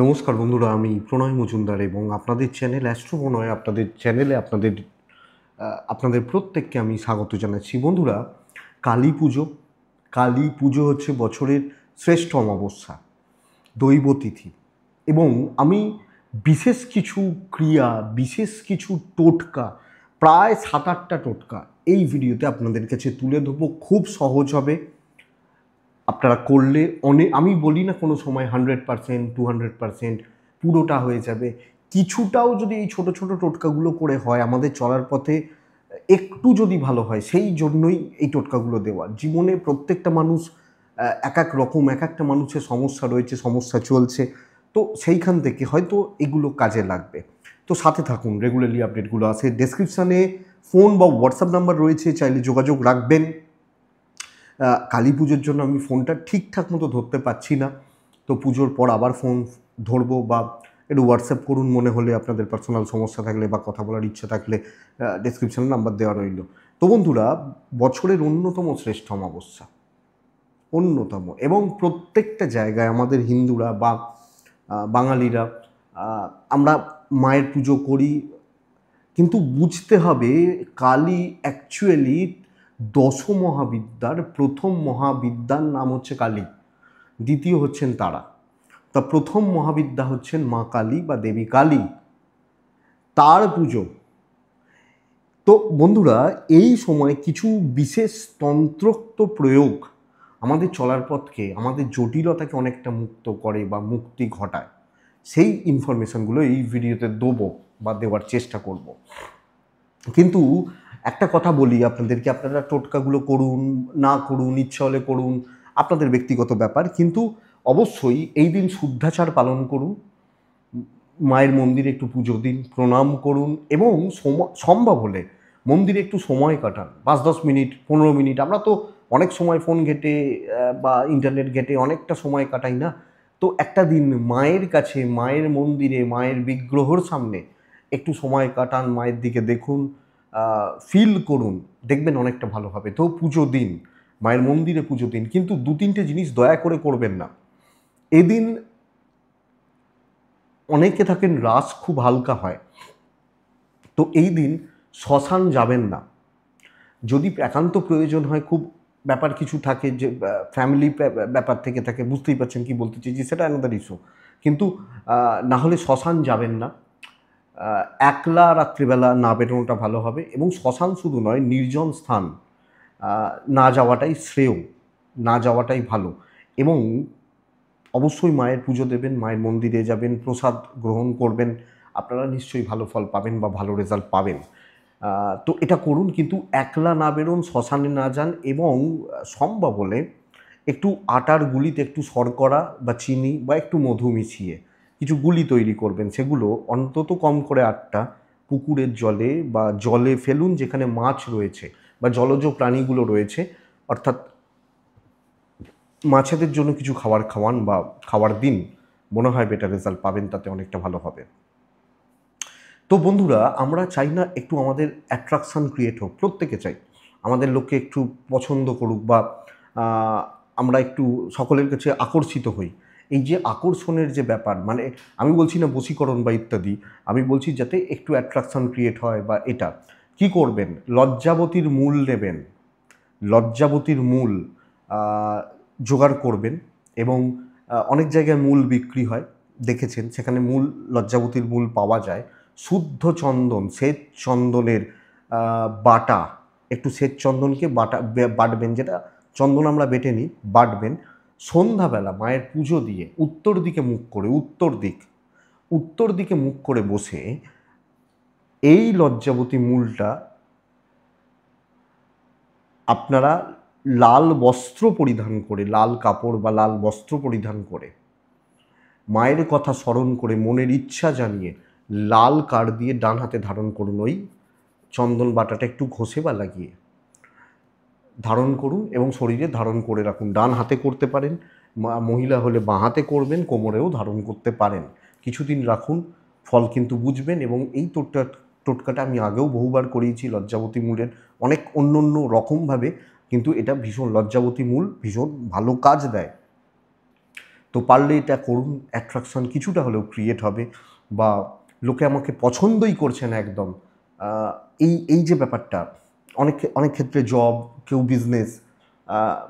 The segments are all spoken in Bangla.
নমস্কার বন্ধুরা আমি প্রণয় মজুমদার এবং আপনাদের চ্যানেল প্রণয় আপনাদের চ্যানেলে আপনাদের আপনাদের প্রত্যেককে আমি স্বাগত জানাচ্ছি বন্ধুরা কালী পুজো কালী পুজো হচ্ছে বছরের শ্রেষ্ঠ অমাবস্যা দৈব তিথি এবং আমি বিশেষ কিছু ক্রিয়া বিশেষ কিছু টোটকা প্রায় সাত আটটা টোটকা এই ভিডিওতে আপনাদের কাছে তুলে ধরবো খুব সহজ হবে আপনারা করলে অনেক আমি বলি না কোনো সময় hundred percent to hundred percent পুরোটা হয়ে যাবে কিছুটাও যদি এই ছোট ছোট টোটকাগুলো করে হয় আমাদের চলার পথে একটু যদি ভালো হয় সেই জন্যই এই টোটকাগুলো দেওয়া জীবনে প্রত্যেকটা মানুষ এক এক রকম এক একটা মানুষের সমস্যা রয়েছে সমস্যা চলছে তো সেইখান থেকে হয়তো এগুলো কাজে লাগবে তো সাথে থাকুন রেগুলারলি আপডেটগুলো আছে ডেসক্রিপশানে ফোন বা হোয়াটসঅ্যাপ নাম্বার রয়েছে চাইলে যোগাযোগ রাখবেন কালী পুজোর জন্য আমি ফোনটা ঠিকঠাক মতো ধরতে পারছি না তো পুজোর পর আবার ফোন ধরবো বা একটু হোয়াটসঅ্যাপ করুন মনে হলে আপনাদের পার্সোনাল সমস্যা থাকলে বা কথা বলার ইচ্ছা থাকলে ডিসক্রিপশানে নাম্বার দেওয়া রইল তো বন্ধুরা বছরের অন্যতম শ্রেষ্ঠ অমাবস্যা অন্যতম এবং প্রত্যেকটা জায়গায় আমাদের হিন্দুরা বা বাঙালিরা আমরা মায়ের পুজো করি কিন্তু বুঝতে হবে কালী অ্যাকচুয়ালি দশ মহাবিদ্যার প্রথম মহাবিদ্যার নাম হচ্ছে কালী দ্বিতীয় হচ্ছেন তারা তা প্রথম মহাবিদ্যা হচ্ছেন মা কালী বা দেবী কালী তার পুজো তো বন্ধুরা এই সময় কিছু বিশেষ তন্ত্রোক্ত প্রয়োগ আমাদের চলার পথকে আমাদের জটিলতাকে অনেকটা মুক্ত করে বা মুক্তি ঘটায় সেই ইনফরমেশনগুলো এই ভিডিওতে দেবো বা দেওয়ার চেষ্টা করব কিন্তু একটা কথা বলি আপনাদেরকে আপনারা টোটকাগুলো করুন না করুন ইচ্ছা হলে করুন আপনাদের ব্যক্তিগত ব্যাপার কিন্তু অবশ্যই এই দিন শুদ্ধাচার পালন করুন মায়ের মন্দিরে একটু পুজো দিন প্রণাম করুন এবং সম্ভব হলে মন্দিরে একটু সময় কাটান পাঁচ দশ মিনিট পনেরো মিনিট আমরা তো অনেক সময় ফোন ঘেটে বা ইন্টারনেট ঘেটে অনেকটা সময় কাটাই না তো একটা দিন মায়ের কাছে মায়ের মন্দিরে মায়ের বিগ্রহর সামনে একটু সময় কাটান মায়ের দিকে দেখুন ফিল করুন দেখবেন অনেকটা ভালো হবে তো পুজো দিন মায়ের মন্দিরে পুজো দিন কিন্তু দু তিনটে জিনিস দয়া করে করবেন না এদিন অনেকে থাকেন রাস খুব হালকা হয় তো এই দিন শ্মশান যাবেন না যদি একান্ত প্রয়োজন হয় খুব ব্যাপার কিছু থাকে যে ফ্যামিলি ব্যাপার থেকে থাকে বুঝতেই পারছেন কি বলতে চাইছি সেটা আলাদা ইস্যু কিন্তু না হলে শ্মশান যাবেন না একলা রাত্রিবেলা না বেরোনোটা ভালো হবে এবং শ্মশান শুধু নয় নির্জন স্থান না যাওয়াটাই শ্রেয় না যাওয়াটাই ভালো এবং অবশ্যই মায়ের পুজো দেবেন মায়ের মন্দিরে যাবেন প্রসাদ গ্রহণ করবেন আপনারা নিশ্চয়ই ভালো ফল পাবেন বা ভালো রেজাল্ট পাবেন তো এটা করুন কিন্তু একলা না বেরোন শ্মশানে না যান এবং সম্ভব হলে একটু আটার গুলিতে একটু শর্করা বা চিনি বা একটু মধু মিশিয়ে কিছু গুলি তৈরি করবেন সেগুলো অন্তত কম করে আটটা পুকুরের জলে বা জলে ফেলুন যেখানে মাছ রয়েছে বা জলজ প্রাণীগুলো রয়েছে অর্থাৎ মাছেদের জন্য কিছু খাবার খাওয়ান বা খাবার দিন মনে হয় বেটার রেজাল্ট পাবেন তাতে অনেকটা ভালো হবে তো বন্ধুরা আমরা চাই না একটু আমাদের অ্যাট্রাকশান ক্রিয়েট হোক প্রত্যেকে চাই আমাদের লোককে একটু পছন্দ করুক বা আমরা একটু সকলের কাছে আকর্ষিত হই এই যে আকর্ষণের যে ব্যাপার মানে আমি বলছি না বশীকরণ বা ইত্যাদি আমি বলছি যাতে একটু অ্যাট্রাকশন ক্রিয়েট হয় বা এটা কি করবেন লজ্জাবতীর মূল নেবেন লজ্জাবতীর মূল জোগাড় করবেন এবং অনেক জায়গায় মূল বিক্রি হয় দেখেছেন সেখানে মূল লজ্জাবতীর মূল পাওয়া যায় শুদ্ধ চন্দন শ্বেত চন্দনের বাটা একটু শ্বেত চন্দনকে বাটা বাটবেন যেটা চন্দন আমরা বেটে নিই বাটবেন সন্ধ্যাবেলা মায়ের পুজো দিয়ে উত্তর দিকে মুখ করে উত্তর দিক উত্তর দিকে মুখ করে বসে এই লজ্জাবতী মূলটা আপনারা লাল বস্ত্র পরিধান করে লাল কাপড় বা লাল বস্ত্র পরিধান করে মায়ের কথা স্মরণ করে মনের ইচ্ছা জানিয়ে লাল কার দিয়ে ডান হাতে ধারণ করুন ওই চন্দন বাটাটা একটু ঘষে বা লাগিয়ে ধারণ করুন এবং শরীরে ধারণ করে রাখুন ডান হাতে করতে পারেন মহিলা হলে বাঁ হাতে করবেন কোমরেও ধারণ করতে পারেন কিছুদিন রাখুন ফল কিন্তু বুঝবেন এবং এই টোটকা টোটকাটা আমি আগেও বহুবার করিয়েছি লজ্জাবতী মূলের অনেক অন্য অন্য রকমভাবে কিন্তু এটা ভীষণ লজ্জাবতী মূল ভীষণ ভালো কাজ দেয় তো পারলে এটা করুন অ্যাট্রাকশন কিছুটা হলেও ক্রিয়েট হবে বা লোকে আমাকে পছন্দই করছে না একদম এই এই যে ব্যাপারটা অনেক অনেক ক্ষেত্রে জব কেউ বিজনেস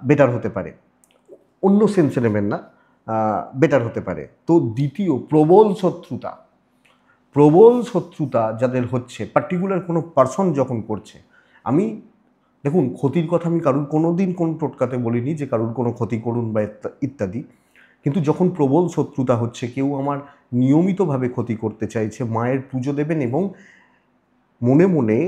বেটার হতে পারে অন্য সেন্সে নেবেন না বেটার হতে পারে তো দ্বিতীয় প্রবল শত্রুতা প্রবল শত্রুতা যাদের হচ্ছে পার্টিকুলার কোনো পার্সন যখন করছে আমি দেখুন ক্ষতির কথা আমি কারুর কোনো দিন কোনো টোটকাতে বলিনি যে কারুর কোনো ক্ষতি করুন বা ইত্যাদি কিন্তু যখন প্রবল শত্রুতা হচ্ছে কেউ আমার নিয়মিতভাবে ক্ষতি করতে চাইছে মায়ের পুজো দেবেন এবং মনে মনে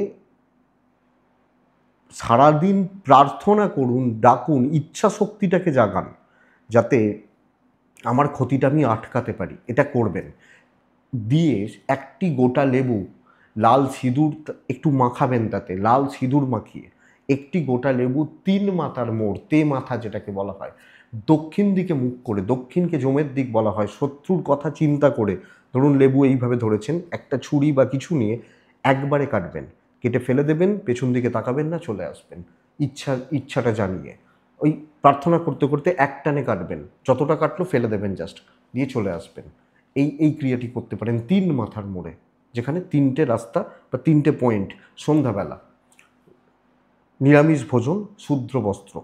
সারাদিন প্রার্থনা করুন ডাকুন ইচ্ছা শক্তিটাকে জাগান যাতে আমার ক্ষতিটা আমি আটকাতে পারি এটা করবেন দিয়ে একটি গোটা লেবু লাল সিঁদুর একটু মাখাবেন তাতে লাল সিঁদুর মাখিয়ে একটি গোটা লেবু তিন মাথার মোড় তে মাথা যেটাকে বলা হয় দক্ষিণ দিকে মুখ করে দক্ষিণকে জমের দিক বলা হয় শত্রুর কথা চিন্তা করে ধরুন লেবু এইভাবে ধরেছেন একটা ছুরি বা কিছু নিয়ে একবারে কাটবেন কেটে ফেলে দেবেন পেছন দিকে তাকাবেন না চলে আসবেন ইচ্ছা ইচ্ছাটা জানিয়ে ওই প্রার্থনা করতে করতে একটানে কাটবেন যতটা কাটলো ফেলে দেবেন জাস্ট দিয়ে চলে আসবেন এই এই ক্রিয়াটি করতে পারেন তিন মাথার মোড়ে যেখানে তিনটে রাস্তা বা তিনটে পয়েন্ট সন্ধ্যাবেলা নিরামিষ ভোজন শুদ্র বস্ত্র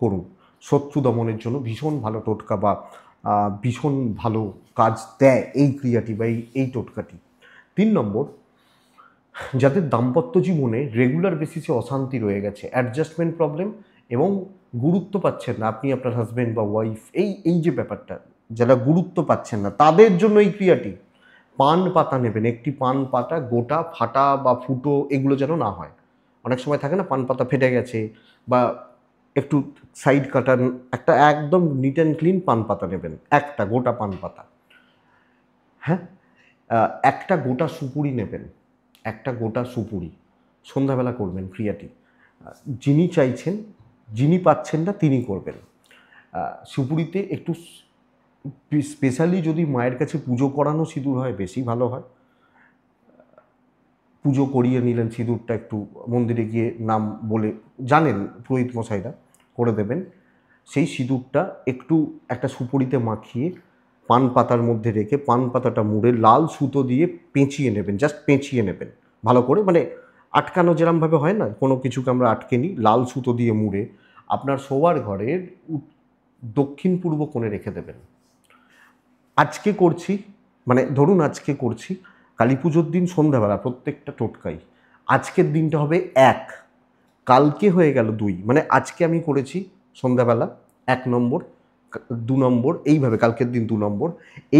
করুন শত্রু দমনের জন্য ভীষণ ভালো টোটকা বা ভীষণ ভালো কাজ দেয় এই ক্রিয়াটি বা এই এই টোটকাটি তিন নম্বর যাদের দাম্পত্য জীবনে রেগুলার বেসিসে অশান্তি রয়ে গেছে অ্যাডজাস্টমেন্ট প্রবলেম এবং গুরুত্ব পাচ্ছেন না আপনি আপনার হাজব্যান্ড বা ওয়াইফ এই এই যে ব্যাপারটা যারা গুরুত্ব পাচ্ছেন না তাদের জন্য এই ক্রিয়াটি পান পাতা নেবেন একটি পান পাতা গোটা ফাটা বা ফুটো এগুলো যেন না হয় অনেক সময় থাকে না পান পাতা ফেটে গেছে বা একটু সাইড কাটার একটা একদম নিট অ্যান্ড ক্লিন পান পাতা নেবেন একটা গোটা পান পাতা হ্যাঁ একটা গোটা সুপুরি নেবেন একটা গোটা সুপুরি সন্ধ্যাবেলা করবেন ক্রিয়াটি যিনি চাইছেন যিনি পাচ্ছেন না তিনি করবেন সুপুরিতে একটু স্পেশালি যদি মায়ের কাছে পুজো করানো সিঁদুর হয় বেশি ভালো হয় পুজো করিয়ে নিলেন সিঁদুরটা একটু মন্দিরে গিয়ে নাম বলে জানেন পুরোহিত মশাইরা করে দেবেন সেই সিঁদুরটা একটু একটা সুপুরিতে মাখিয়ে পান পাতার মধ্যে রেখে পান পাতাটা মুড়ে লাল সুতো দিয়ে পেঁচিয়ে নেবেন জাস্ট পেঁচিয়ে নেবেন ভালো করে মানে আটকানো যেরমভাবে হয় না কোনো কিছুকে আমরা আটকে নিই লাল সুতো দিয়ে মুড়ে আপনার শোয়ার ঘরের দক্ষিণ পূর্ব কোণে রেখে দেবেন আজকে করছি মানে ধরুন আজকে করছি কালী পুজোর দিন সন্ধ্যাবেলা প্রত্যেকটা টোটকাই আজকের দিনটা হবে এক কালকে হয়ে গেল দুই মানে আজকে আমি করেছি সন্ধ্যাবেলা এক নম্বর দু নম্বর এইভাবে কালকের দিন দু নম্বর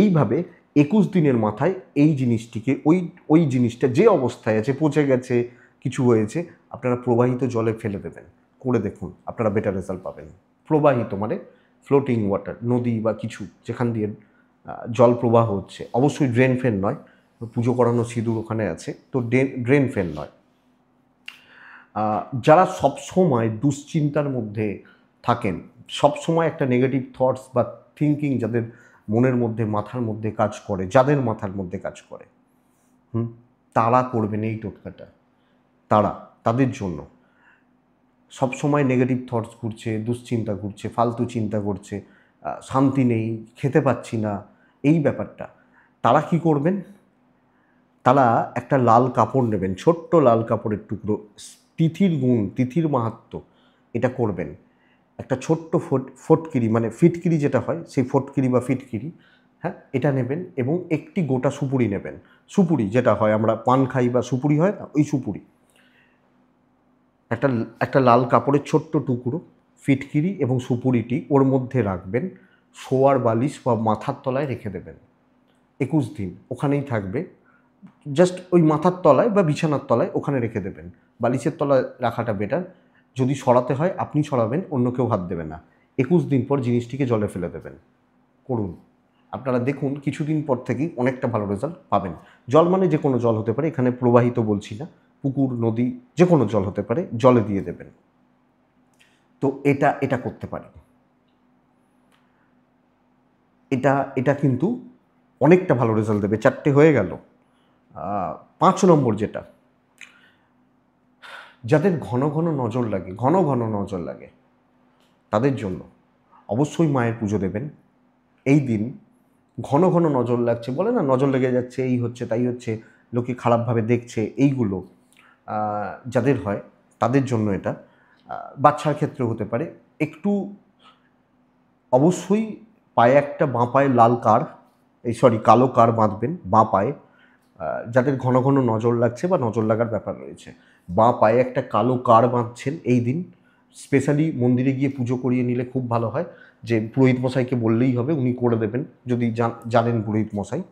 এইভাবে একুশ দিনের মাথায় এই জিনিসটিকে ওই ওই জিনিসটা যে অবস্থায় আছে পচে গেছে কিছু হয়েছে আপনারা প্রবাহিত জলে ফেলে দেবেন করে দেখুন আপনারা বেটার রেজাল্ট পাবেন প্রবাহিত মানে ফ্লোটিং ওয়াটার নদী বা কিছু যেখান দিয়ে জল প্রবাহ হচ্ছে অবশ্যই ড্রেন ফেন নয় পুজো করানো সিঁদুর ওখানে আছে তো ড্রেন ড্রেন ফেন নয় যারা সবসময় দুশ্চিন্তার মধ্যে থাকেন সবসময় একটা নেগেটিভ থটস বা থিঙ্কিং যাদের মনের মধ্যে মাথার মধ্যে কাজ করে যাদের মাথার মধ্যে কাজ করে হুম তারা করবেন এই টোটকাটা তারা তাদের জন্য সবসময় নেগেটিভ থটস ঘুরছে দুশ্চিন্তা ঘুরছে ফালতু চিন্তা করছে শান্তি নেই খেতে পাচ্ছি না এই ব্যাপারটা তারা কি করবেন তারা একটা লাল কাপড় নেবেন ছোট্ট লাল কাপড়ের টুকরো তিথির গুণ তিথির মাহাত্ম এটা করবেন একটা ছোট্ট ফোট ফোটকিরি মানে ফিটকিরি যেটা হয় সেই ফোটকিরি বা ফিটকিরি হ্যাঁ এটা নেবেন এবং একটি গোটা সুপুরি নেবেন সুপুরি যেটা হয় আমরা পান খাই বা সুপুরি হয় না ওই সুপুরি একটা একটা লাল কাপড়ের ছোট্ট টুকরো ফিটকিরি এবং সুপুরিটি ওর মধ্যে রাখবেন শোয়ার বালিশ বা মাথার তলায় রেখে দেবেন একুশ দিন ওখানেই থাকবে জাস্ট ওই মাথার তলায় বা বিছানার তলায় ওখানে রেখে দেবেন বালিশের তলায় রাখাটা বেটার যদি সরাতে হয় আপনি সরাবেন অন্য কেউ হাত দেবে না একুশ দিন পর জিনিসটিকে জলে ফেলে দেবেন করুন আপনারা দেখুন কিছুদিন পর থেকেই অনেকটা ভালো রেজাল্ট পাবেন জল মানে যে কোনো জল হতে পারে এখানে প্রবাহিত বলছি না পুকুর নদী যে কোনো জল হতে পারে জলে দিয়ে দেবেন তো এটা এটা করতে পারে এটা এটা কিন্তু অনেকটা ভালো রেজাল্ট দেবে চারটে হয়ে গেল পাঁচ নম্বর যেটা যাদের ঘন ঘন নজর লাগে ঘন ঘন নজর লাগে তাদের জন্য অবশ্যই মায়ের পুজো দেবেন এই দিন ঘন ঘন নজর লাগছে বলে না নজর লেগে যাচ্ছে এই হচ্ছে তাই হচ্ছে লোকে খারাপভাবে দেখছে এইগুলো যাদের হয় তাদের জন্য এটা বাচ্চার ক্ষেত্রে হতে পারে একটু অবশ্যই পায়ে একটা বাঁ পায়ে লাল কার এই সরি কালো কার বাঁধবেন বাঁ পায়ে যাদের ঘন ঘন নজর লাগছে বা নজর লাগার ব্যাপার রয়েছে বা পায়ে একটা কালো কার বাঁধছেন এই দিন স্পেশালি মন্দিরে গিয়ে পুজো করিয়ে নিলে খুব ভালো হয় যে পুরোহিত মশাইকে বললেই হবে উনি করে দেবেন যদি জানেন পুরোহিত মশাই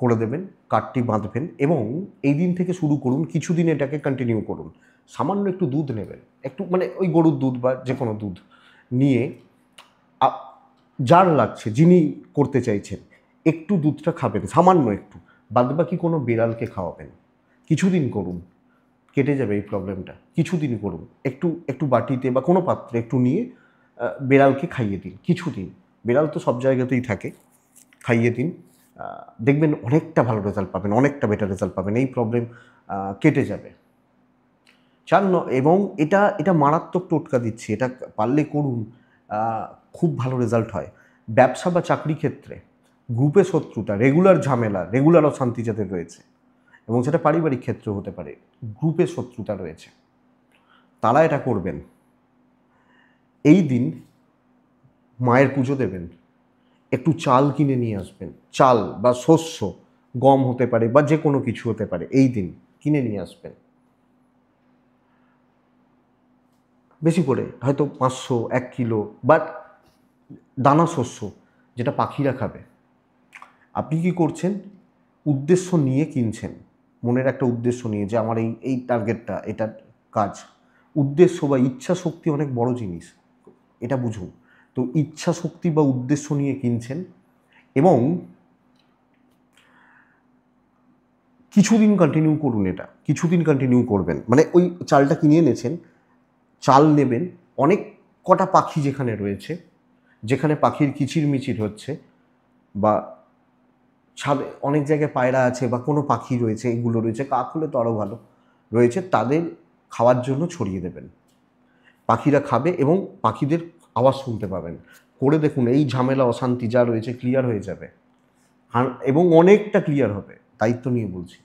করে দেবেন কাঠটি বাঁধবেন এবং এই দিন থেকে শুরু করুন কিছুদিন এটাকে কন্টিনিউ করুন সামান্য একটু দুধ নেবেন একটু মানে ওই গরুর দুধ বা যে কোনো দুধ নিয়ে যার লাগছে যিনি করতে চাইছেন একটু দুধটা খাবেন সামান্য একটু বাদবাকি কোনো বিড়ালকে খাওয়াবেন কিছুদিন করুন কেটে যাবে এই প্রবলেমটা কিছুদিন করুন একটু একটু বাটিতে বা কোনো পাত্রে একটু নিয়ে বিড়ালকে খাইয়ে দিন কিছুদিন বিড়াল তো সব জায়গাতেই থাকে খাইয়ে দিন দেখবেন অনেকটা ভালো রেজাল্ট পাবেন অনেকটা বেটার রেজাল্ট পাবেন এই প্রবলেম কেটে যাবে চান এবং এটা এটা মারাত্মক টোটকা দিচ্ছি এটা পারলে করুন খুব ভালো রেজাল্ট হয় ব্যবসা বা চাকরি ক্ষেত্রে গ্রুপে শত্রুতা রেগুলার ঝামেলা রেগুলার অশান্তি যাদের রয়েছে এবং সেটা পারিবারিক ক্ষেত্র হতে পারে গ্রুপে শত্রুতা রয়েছে তারা এটা করবেন এই দিন মায়ের পুজো দেবেন একটু চাল কিনে নিয়ে আসবেন চাল বা শস্য গম হতে পারে বা যে কোনো কিছু হতে পারে এই দিন কিনে নিয়ে আসবেন বেশি করে হয়তো পাঁচশো এক কিলো বা দানা শস্য যেটা পাখিরা খাবে আপনি কি করছেন উদ্দেশ্য নিয়ে কিনছেন মনের একটা উদ্দেশ্য নিয়ে যে আমার এই এই টার্গেটটা এটা কাজ উদ্দেশ্য বা ইচ্ছা শক্তি অনেক বড় জিনিস এটা বুঝুন তো ইচ্ছা শক্তি বা উদ্দেশ্য নিয়ে কিনছেন এবং কিছুদিন কন্টিনিউ করুন এটা কিছুদিন কন্টিনিউ করবেন মানে ওই চালটা কিনে এনেছেন চাল নেবেন অনেক কটা পাখি যেখানে রয়েছে যেখানে পাখির কিচিরমিচির হচ্ছে বা ছাদে অনেক জায়গায় পায়রা আছে বা কোনো পাখি রয়েছে এগুলো রয়েছে কাক হলে তো আরও ভালো রয়েছে তাদের খাওয়ার জন্য ছড়িয়ে দেবেন পাখিরা খাবে এবং পাখিদের আওয়াজ শুনতে পাবেন করে দেখুন এই ঝামেলা অশান্তি যা রয়েছে ক্লিয়ার হয়ে যাবে এবং অনেকটা ক্লিয়ার হবে দায়িত্ব নিয়ে বলছি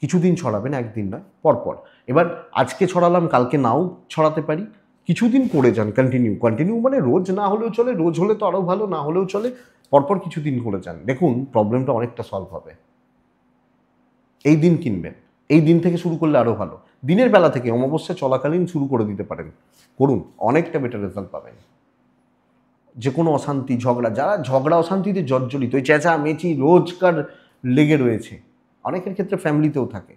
কিছুদিন ছড়াবেন একদিন না পরপর এবার আজকে ছড়ালাম কালকে নাও ছড়াতে পারি কিছুদিন করে যান কন্টিনিউ কন্টিনিউ মানে রোজ না হলেও চলে রোজ হলে তো আরও ভালো না হলেও চলে পরপর কিছুদিন করে যান দেখুন প্রবলেমটা অনেকটা সলভ হবে এই দিন কিনবেন এই দিন থেকে শুরু করলে আরও ভালো দিনের বেলা থেকে অমাবস্যা চলাকালীন শুরু করে দিতে পারেন করুন অনেকটা বেটার রেজাল্ট পাবেন যে কোনো অশান্তি ঝগড়া যারা ঝগড়া অশান্তিতে জর্জরিত ওই চেঁচা মেচি রোজকার লেগে রয়েছে অনেকের ক্ষেত্রে ফ্যামিলিতেও থাকে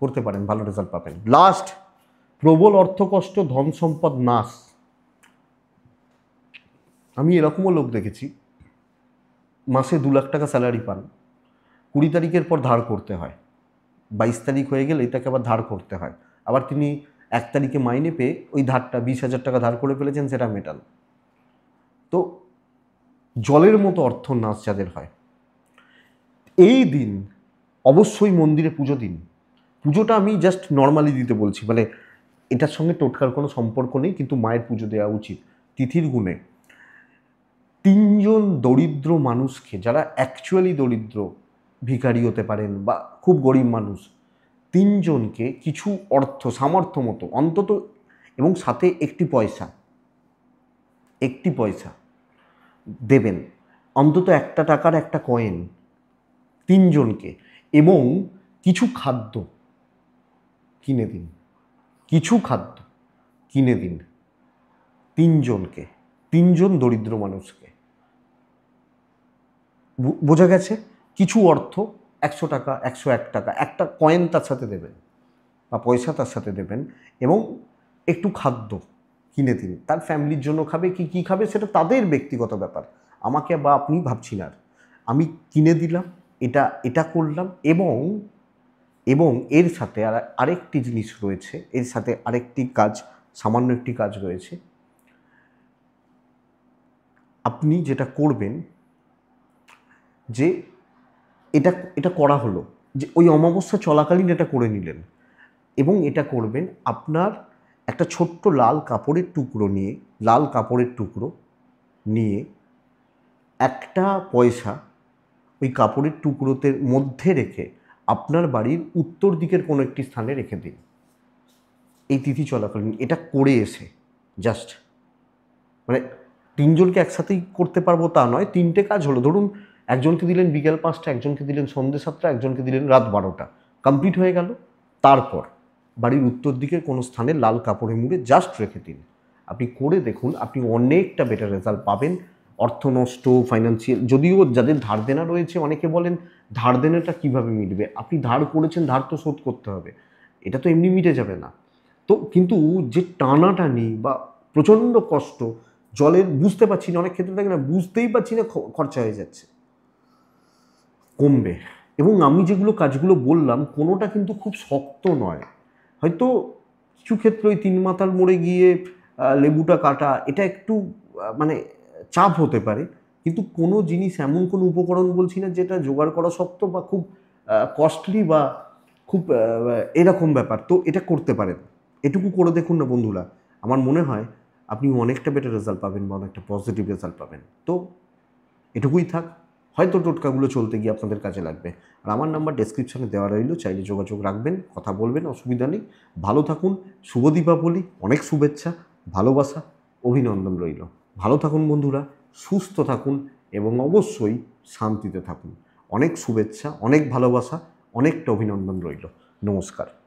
করতে পারেন ভালো রেজাল্ট পাবেন লাস্ট প্রবল অর্থকষ্ট ধন সম্পদ নাশ আমি এরকমও লোক দেখেছি মাসে দু লাখ টাকা স্যালারি পান কুড়ি তারিখের পর ধার করতে হয় বাইশ তারিখ হয়ে গেলে এটাকে আবার ধার করতে হয় আবার তিনি এক তারিখে মাইনে পেয়ে ওই ধারটা বিশ হাজার টাকা ধার করে ফেলেছেন সেটা মেটাল তো জলের মতো অর্থ নাচ যাদের হয় এই দিন অবশ্যই মন্দিরে পুজো দিন পুজোটা আমি জাস্ট নর্মালি দিতে বলছি মানে এটার সঙ্গে টোটকার কোনো সম্পর্ক নেই কিন্তু মায়ের পুজো দেওয়া উচিত তিথির গুণে তিনজন দরিদ্র মানুষকে যারা অ্যাকচুয়ালি দরিদ্র ভিখারি হতে পারেন বা খুব গরিব মানুষ তিনজনকে কিছু অর্থ সামর্থ্য মতো অন্তত এবং সাথে একটি পয়সা একটি পয়সা দেবেন অন্তত একটা টাকার একটা কয়েন তিনজনকে এবং কিছু খাদ্য কিনে দিন কিছু খাদ্য কিনে দিন তিনজনকে তিনজন দরিদ্র মানুষকে বোঝা গেছে কিছু অর্থ একশো টাকা একশো এক টাকা একটা কয়েন তার সাথে দেবেন বা পয়সা তার সাথে দেবেন এবং একটু খাদ্য কিনে দিন তার ফ্যামিলির জন্য খাবে কি কি খাবে সেটা তাদের ব্যক্তিগত ব্যাপার আমাকে বা আপনি ভাবছি না আমি কিনে দিলাম এটা এটা করলাম এবং এবং এর সাথে আর আরেকটি জিনিস রয়েছে এর সাথে আরেকটি কাজ সামান্য একটি কাজ রয়েছে আপনি যেটা করবেন যে এটা এটা করা হলো যে ওই অমাবস্যা চলাকালীন এটা করে নিলেন এবং এটা করবেন আপনার একটা ছোট্ট লাল কাপড়ের টুকরো নিয়ে লাল কাপড়ের টুকরো নিয়ে একটা পয়সা ওই কাপড়ের টুকরোতে মধ্যে রেখে আপনার বাড়ির উত্তর দিকের কোনো একটি স্থানে রেখে দিন এই তিথি চলাকালীন এটা করে এসে জাস্ট মানে তিনজনকে একসাথেই করতে পারবো তা নয় তিনটে কাজ হলো ধরুন একজনকে দিলেন বিকেল পাঁচটা একজনকে দিলেন সন্ধ্যে সাতটা একজনকে দিলেন রাত বারোটা কমপ্লিট হয়ে গেল তারপর বাড়ির উত্তর দিকের কোনো স্থানে লাল কাপড়ে মুড়ে জাস্ট রেখে দিন আপনি করে দেখুন আপনি অনেকটা বেটার রেজাল্ট পাবেন অর্থ নষ্ট ফাইন্যান্সিয়াল যদিও যাদের ধার দেনা রয়েছে অনেকে বলেন ধার দেনাটা কীভাবে মিটবে আপনি ধার করেছেন ধার তো শোধ করতে হবে এটা তো এমনি মিটে যাবে না তো কিন্তু যে টানাটানি বা প্রচণ্ড কষ্ট জলের বুঝতে পারছি না অনেক ক্ষেত্রে দেখে না বুঝতেই পারছি না খরচা হয়ে যাচ্ছে কমবে এবং আমি যেগুলো কাজগুলো বললাম কোনোটা কিন্তু খুব শক্ত নয় হয়তো কিছু ক্ষেত্রে ওই তিন মাথার মোড়ে গিয়ে লেবুটা কাটা এটা একটু মানে চাপ হতে পারে কিন্তু কোনো জিনিস এমন কোনো উপকরণ বলছি না যেটা জোগাড় করা শক্ত বা খুব কস্টলি বা খুব এরকম ব্যাপার তো এটা করতে পারেন এটুকু করে দেখুন না বন্ধুরা আমার মনে হয় আপনি অনেকটা বেটার রেজাল্ট পাবেন বা অনেকটা পজিটিভ রেজাল্ট পাবেন তো এটুকুই থাক হয়তো টোটকাগুলো চলতে গিয়ে আপনাদের কাজে লাগবে আর আমার নাম্বার ডেসক্রিপশানে দেওয়া রইল চাইলে যোগাযোগ রাখবেন কথা বলবেন অসুবিধা নেই ভালো থাকুন শুভ দীপাবলি অনেক শুভেচ্ছা ভালোবাসা অভিনন্দন রইল ভালো থাকুন বন্ধুরা সুস্থ থাকুন এবং অবশ্যই শান্তিতে থাকুন অনেক শুভেচ্ছা অনেক ভালোবাসা অনেকটা অভিনন্দন রইল নমস্কার